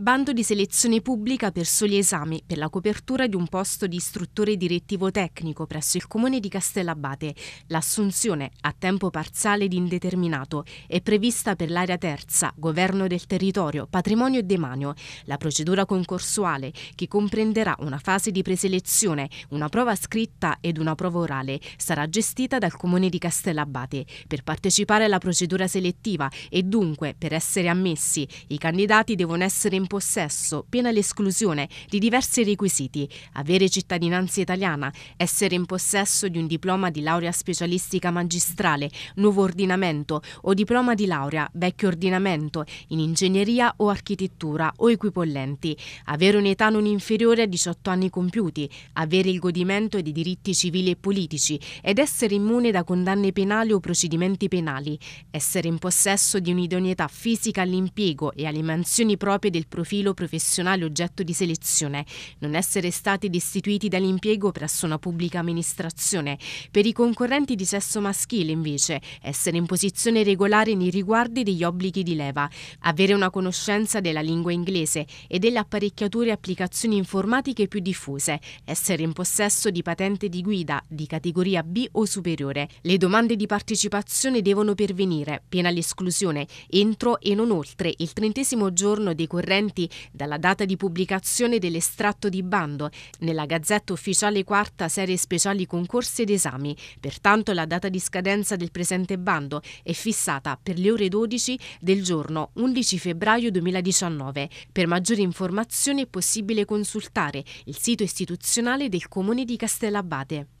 Bando di selezione pubblica per soli esami per la copertura di un posto di istruttore direttivo tecnico presso il comune di Castellabate. L'assunzione a tempo parziale ed indeterminato è prevista per l'area terza, governo del territorio, patrimonio e demanio. La procedura concorsuale, che comprenderà una fase di preselezione, una prova scritta ed una prova orale, sarà gestita dal comune di Castellabate. Per partecipare alla procedura selettiva e dunque per essere ammessi, i candidati devono essere in possesso, pena l'esclusione, di diversi requisiti, avere cittadinanza italiana, essere in possesso di un diploma di laurea specialistica magistrale, nuovo ordinamento o diploma di laurea, vecchio ordinamento, in ingegneria o architettura o equipollenti, avere un'età non inferiore a 18 anni compiuti, avere il godimento di diritti civili e politici ed essere immune da condanne penali o procedimenti penali, essere in possesso di un'idoneità fisica all'impiego e alle mansioni proprie del progetto profilo professionale oggetto di selezione, non essere stati destituiti dall'impiego presso una pubblica amministrazione. Per i concorrenti di sesso maschile, invece, essere in posizione regolare nei riguardi degli obblighi di leva, avere una conoscenza della lingua inglese e delle apparecchiature e applicazioni informatiche più diffuse, essere in possesso di patente di guida di categoria B o superiore. Le domande di partecipazione devono pervenire, pena l'esclusione, entro e non oltre il trentesimo giorno decorrente vigenti dalla data di pubblicazione dell'estratto di bando nella Gazzetta Ufficiale Quarta Serie Speciali Concorsi ed Esami. Pertanto la data di scadenza del presente bando è fissata per le ore 12 del giorno 11 febbraio 2019. Per maggiori informazioni è possibile consultare il sito istituzionale del Comune di Castellabate.